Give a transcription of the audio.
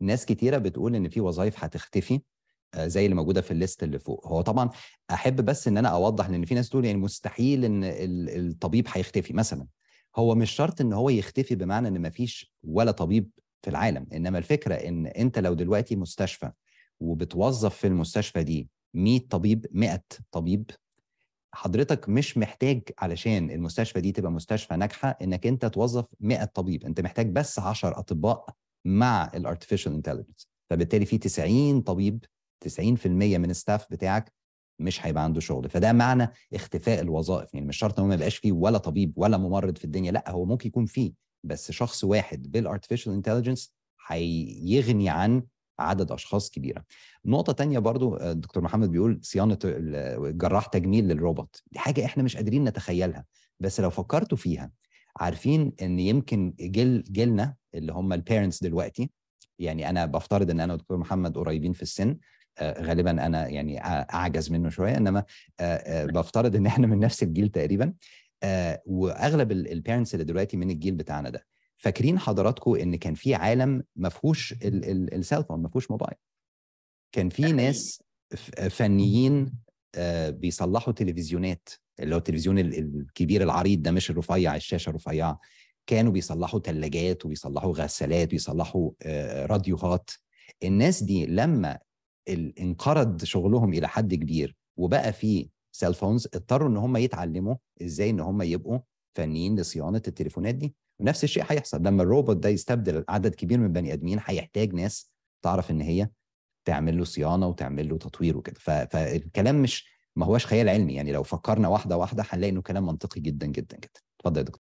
ناس كتيره بتقول ان في وظائف هتختفي آه، زي اللي موجوده في الليست اللي فوق هو طبعا احب بس ان انا اوضح لان في ناس تقول يعني مستحيل ان الطبيب هيختفي مثلا هو مش شرط ان هو يختفي بمعنى ان مفيش ولا طبيب في العالم انما الفكره ان انت لو دلوقتي مستشفى وبتوظف في المستشفى دي 100 طبيب 100 طبيب حضرتك مش محتاج علشان المستشفى دي تبقى مستشفى ناجحه انك انت توظف 100 طبيب انت محتاج بس 10 اطباء مع الارتفيشال انتليجنس فبالتالي في 90 طبيب 90% من الستاف بتاعك مش هيبقى عنده شغل فده معنى اختفاء الوظائف يعني مش شرط ان ما يبقاش فيه ولا طبيب ولا ممرض في الدنيا لا هو ممكن يكون فيه بس شخص واحد بالارتفيشال انتليجنس هيغني عن عدد اشخاص كبيره نقطه تانية برضو الدكتور آه، محمد بيقول صيانه جراح تجميل للروبوت دي حاجه احنا مش قادرين نتخيلها بس لو فكرتوا فيها عارفين ان يمكن جيل جيلنا اللي هم البيرنتس دلوقتي يعني انا بفترض ان انا ودكتور محمد قريبين في السن آه، غالبا انا يعني اعجز منه شويه انما آه، آه، بفترض ان احنا من نفس الجيل تقريبا واغلب البيرنتس اللي دلوقتي من الجيل بتاعنا ده فاكرين حضراتكم ان كان في عالم ما فيهوش السيل فون ما فيهوش موبايل كان في ناس فنيين بيصلحوا تلفزيونات اللي هو التلفزيون الكبير العريض ده مش الرفيع الشاشه رفيعه كانوا بيصلحوا ثلاجات وبيصلحوا غسالات وبيصلحوا آه، راديوهات الناس دي لما انقرض شغلهم الى حد كبير وبقى في سيل فونز اضطروا ان هم يتعلموا ازاي ان هم يبقوا فنيين لصيانه التليفونات دي ونفس الشيء هيحصل لما الروبوت ده يستبدل عدد كبير من البني ادمين هيحتاج ناس تعرف ان هي تعمل له صيانه وتعمل له تطوير وكده فالكلام مش ما هواش خيال علمي يعني لو فكرنا واحده واحده هنلاقي انه كلام منطقي جدا جدا جدا اتفضل يا دكتور